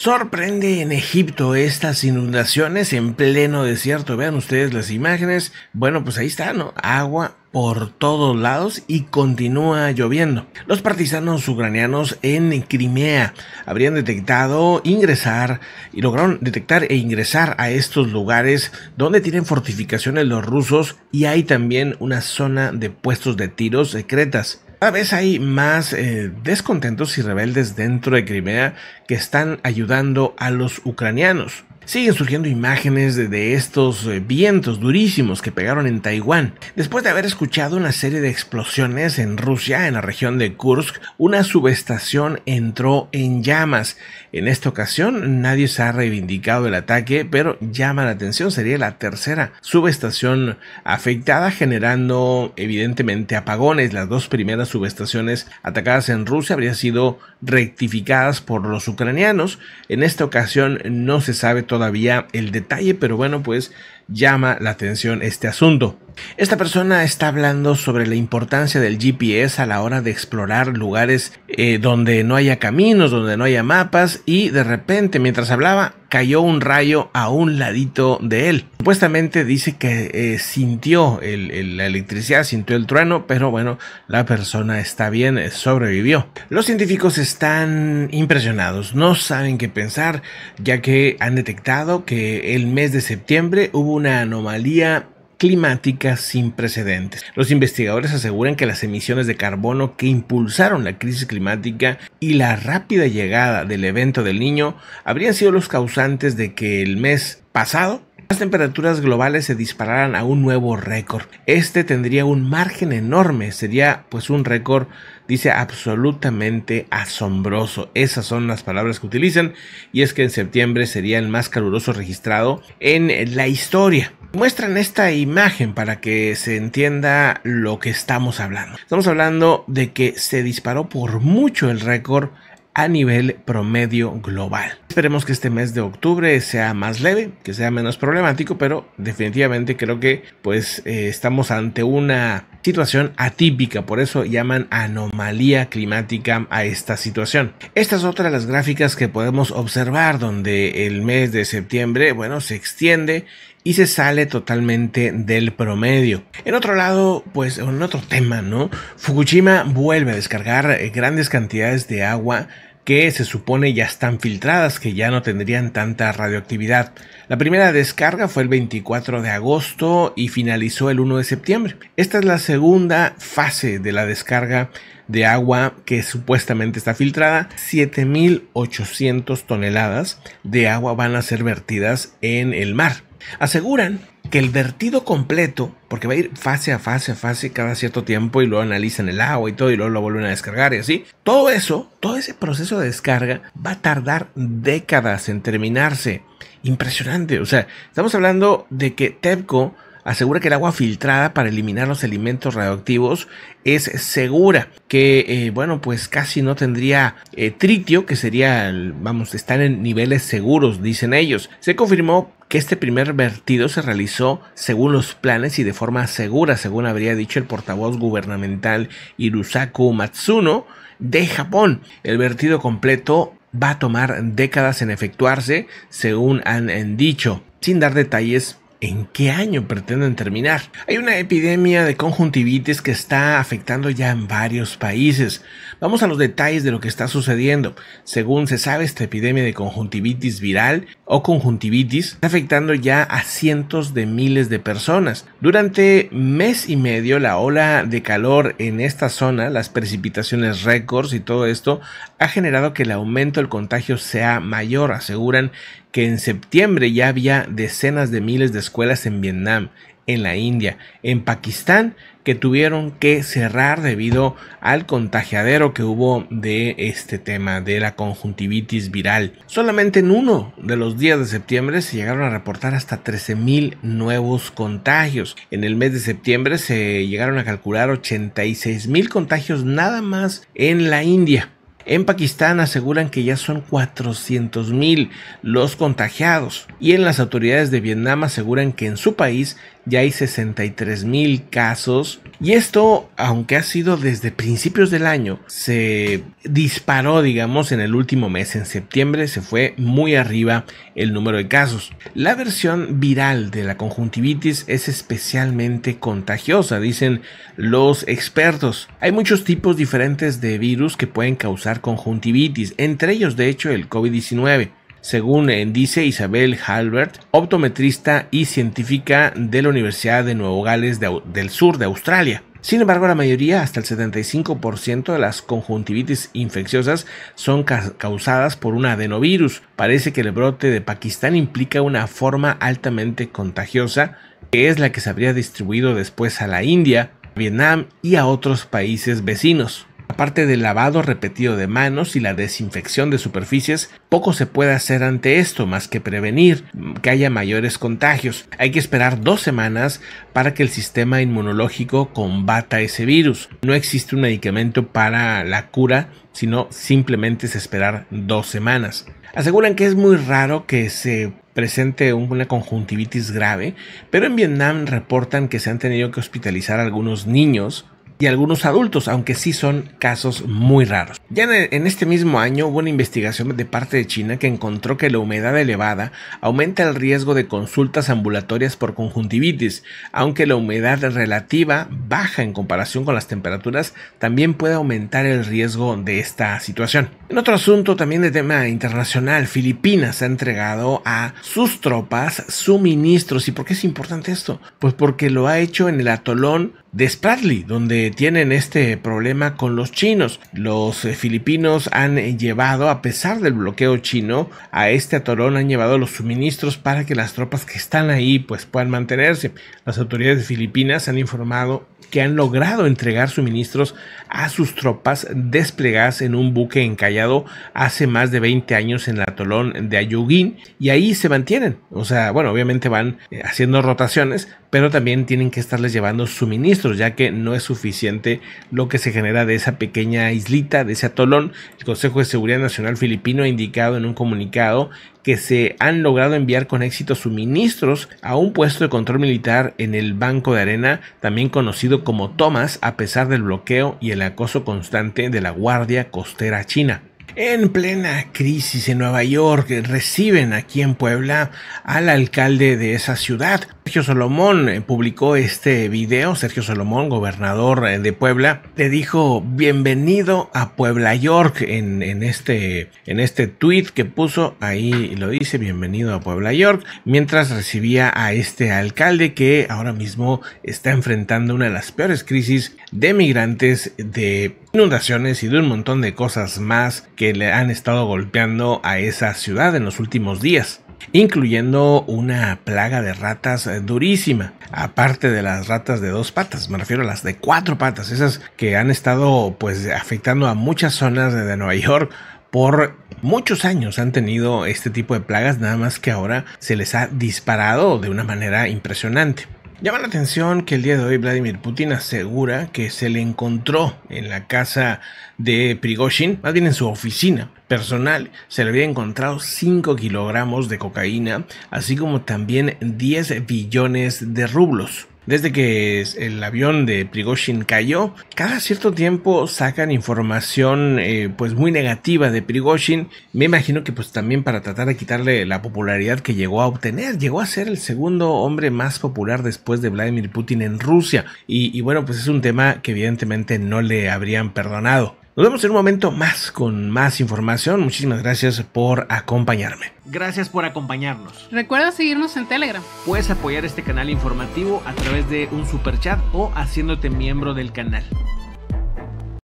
Sorprende en Egipto estas inundaciones en pleno desierto. Vean ustedes las imágenes. Bueno, pues ahí está, ¿no? Agua por todos lados y continúa lloviendo. Los partisanos ucranianos en Crimea habrían detectado ingresar y lograron detectar e ingresar a estos lugares donde tienen fortificaciones los rusos y hay también una zona de puestos de tiros secretas. Cada vez hay más eh, descontentos y rebeldes dentro de Crimea que están ayudando a los ucranianos. Siguen surgiendo imágenes de, estos eh, vientos durísimos que pegaron en Taiwán. Después de haber escuchado una serie de explosiones en Rusia, en la región de Kursk, una subestación entró en llamas. En esta ocasión nadie se ha reivindicado el ataque, pero llama la atención, sería la tercera subestación afectada, generando evidentemente apagones. Las dos primeras subestaciones atacadas en Rusia habrían sido rectificadas por los ucranianos. En esta ocasión no se sabe todavía todavía el detalle, pero bueno, pues llama la atención este asunto. Esta persona está hablando sobre la importancia del GPS a la hora de explorar lugares eh, donde no haya caminos, donde no haya mapas y de repente mientras hablaba cayó un rayo a un ladito de él. Supuestamente dice que eh, sintió la electricidad, sintió el trueno, pero bueno, la persona está bien, eh, sobrevivió. Los científicos están impresionados, no saben qué pensar, ya que han detectado que el mes de septiembre hubo una anomalía climática sin precedentes. Los investigadores aseguran que las emisiones de carbono que impulsaron la crisis climática y la rápida llegada del evento del niño habrían sido los causantes de que el mes pasado las temperaturas globales se dispararan a un nuevo récord. Este tendría un margen enorme, sería pues un récord, dice, absolutamente asombroso. Esas son las palabras que utilizan y es que en septiembre sería el más caluroso registrado en la historia. Muestran esta imagen para que se entienda lo que estamos hablando. Estamos hablando de que se disparó por mucho el récord a nivel promedio global. Esperemos que este mes de octubre sea más leve, que sea menos problemático, pero definitivamente creo que pues eh, estamos ante una situación atípica, por eso llaman anomalía climática a esta situación. Esta es otra de las gráficas que podemos observar donde el mes de septiembre, bueno, se extiende y se sale totalmente del promedio. En otro lado, pues en otro tema, ¿no? Fukushima vuelve a descargar eh, grandes cantidades de agua que se supone ya están filtradas, que ya no tendrían tanta radioactividad. La primera descarga fue el 24 de agosto y finalizó el 1 de septiembre. Esta es la segunda fase de la descarga de agua que supuestamente está filtrada. 7.800 toneladas de agua van a ser vertidas en el mar. Aseguran que el vertido completo, porque va a ir fase a fase a fase cada cierto tiempo y lo analizan el agua y todo y luego lo vuelven a descargar y así, todo eso, todo ese proceso de descarga va a tardar décadas en terminarse. Impresionante, o sea, estamos hablando de que TEPCO asegura que el agua filtrada para eliminar los alimentos radioactivos es segura, que eh, bueno, pues casi no tendría eh, tritio, que sería, vamos, estar en niveles seguros, dicen ellos. Se confirmó que este primer vertido se realizó según los planes y de forma segura, según habría dicho el portavoz gubernamental Irusaku Matsuno de Japón. El vertido completo va a tomar décadas en efectuarse, según han eh, dicho, sin dar detalles en qué año pretenden terminar. Hay una epidemia de conjuntivitis que está afectando ya en varios países. Vamos a los detalles de lo que está sucediendo. Según se sabe, esta epidemia de conjuntivitis viral o conjuntivitis, afectando ya a cientos de miles de personas. Durante mes y medio la ola de calor en esta zona, las precipitaciones récords y todo esto ha generado que el aumento del contagio sea mayor, aseguran que en septiembre ya había decenas de miles de escuelas en Vietnam en la India, en Pakistán, que tuvieron que cerrar debido al contagiadero que hubo de este tema de la conjuntivitis viral. Solamente en uno de los días de septiembre se llegaron a reportar hasta 13.000 nuevos contagios. En el mes de septiembre se llegaron a calcular mil contagios nada más en la India. En Pakistán aseguran que ya son mil los contagiados y en las autoridades de Vietnam aseguran que en su país ya hay mil casos y esto, aunque ha sido desde principios del año, se disparó, digamos, en el último mes, en septiembre, se fue muy arriba el número de casos. La versión viral de la conjuntivitis es especialmente contagiosa, dicen los expertos. Hay muchos tipos diferentes de virus que pueden causar conjuntivitis, entre ellos, de hecho, el COVID-19 según eh, dice Isabel Halbert, optometrista y científica de la Universidad de Nuevo Gales del Sur de Australia. Sin embargo, la mayoría, hasta el 75% de las conjuntivitis infecciosas son causadas por un adenovirus. Parece que el brote de Pakistán implica una forma altamente contagiosa, que es la que se habría distribuido después a la India, Vietnam y a otros países vecinos. Aparte del lavado repetido de manos y la desinfección de superficies, poco se puede hacer ante esto más que prevenir que haya mayores contagios. Hay que esperar dos semanas para que el sistema inmunológico combata ese virus. No existe un medicamento para la cura, sino simplemente es esperar dos semanas. Aseguran que es muy raro que se presente una conjuntivitis grave, pero en Vietnam reportan que se han tenido que hospitalizar algunos niños algunos adultos, aunque sí son casos muy raros. Ya en este mismo año hubo una investigación de parte de China que encontró que la humedad elevada aumenta el riesgo de consultas ambulatorias por conjuntivitis, aunque la humedad relativa baja en comparación con las temperaturas también puede aumentar el riesgo de esta situación. En otro asunto también de tema internacional, Filipinas ha entregado a sus tropas suministros. ¿Y por qué es importante esto? Pues porque lo ha hecho en el atolón de Spratly, donde tienen este problema con los chinos. Los eh, filipinos han eh, llevado, a pesar del bloqueo chino, a este atolón han llevado los suministros para que las tropas que están ahí pues puedan mantenerse. Las autoridades filipinas han informado que han logrado entregar suministros a sus tropas desplegadas en un buque encallado hace más de 20 años en el atolón de Ayugin y ahí se mantienen. O sea, bueno, obviamente van eh, haciendo rotaciones, pero también tienen que estarles llevando suministros, ya que no es suficiente lo que se genera de esa pequeña islita, de ese atolón. El Consejo de Seguridad Nacional filipino ha indicado en un comunicado que se han logrado enviar con éxito suministros a un puesto de control militar en el Banco de Arena, también conocido como Thomas, a pesar del bloqueo y el acoso constante de la Guardia Costera China. En plena crisis en Nueva York reciben aquí en Puebla al alcalde de esa ciudad Sergio Solomón eh, publicó este video. Sergio Solomón, gobernador eh, de Puebla, le dijo bienvenido a Puebla York en, este, en este tweet que puso. Ahí lo dice, bienvenido a Puebla York, mientras recibía a este alcalde que ahora mismo está enfrentando una de las peores crisis de migrantes, de inundaciones y de un montón de cosas más que le han estado golpeando a esa ciudad en los últimos días incluyendo una plaga de ratas eh, durísima, aparte de las ratas de dos patas, me refiero a las de cuatro patas, esas que han estado pues afectando a muchas zonas de Nueva York por muchos años han tenido este tipo de plagas, nada más que ahora se les ha disparado de una manera impresionante. Llama la atención que el día de hoy Vladimir Putin asegura que se le encontró en la casa de Prigozhin, más bien en su oficina personal, se le había encontrado 5 kilogramos de cocaína, así como también 10 billones de rublos. Desde que el avión de Prigozhin cayó, cada cierto tiempo sacan información eh, pues muy negativa de Prigozhin. Me imagino que pues también para tratar de quitarle la popularidad que llegó a obtener. Llegó a ser el segundo hombre más popular después de Vladimir Putin en Rusia. y bueno, pues es un tema que evidentemente no le habrían perdonado. Nos vemos en un momento más con más información. Muchísimas gracias por acompañarme. Gracias por acompañarnos. Recuerda seguirnos en Telegram. Puedes apoyar este canal informativo a través de un super chat o haciéndote miembro del canal.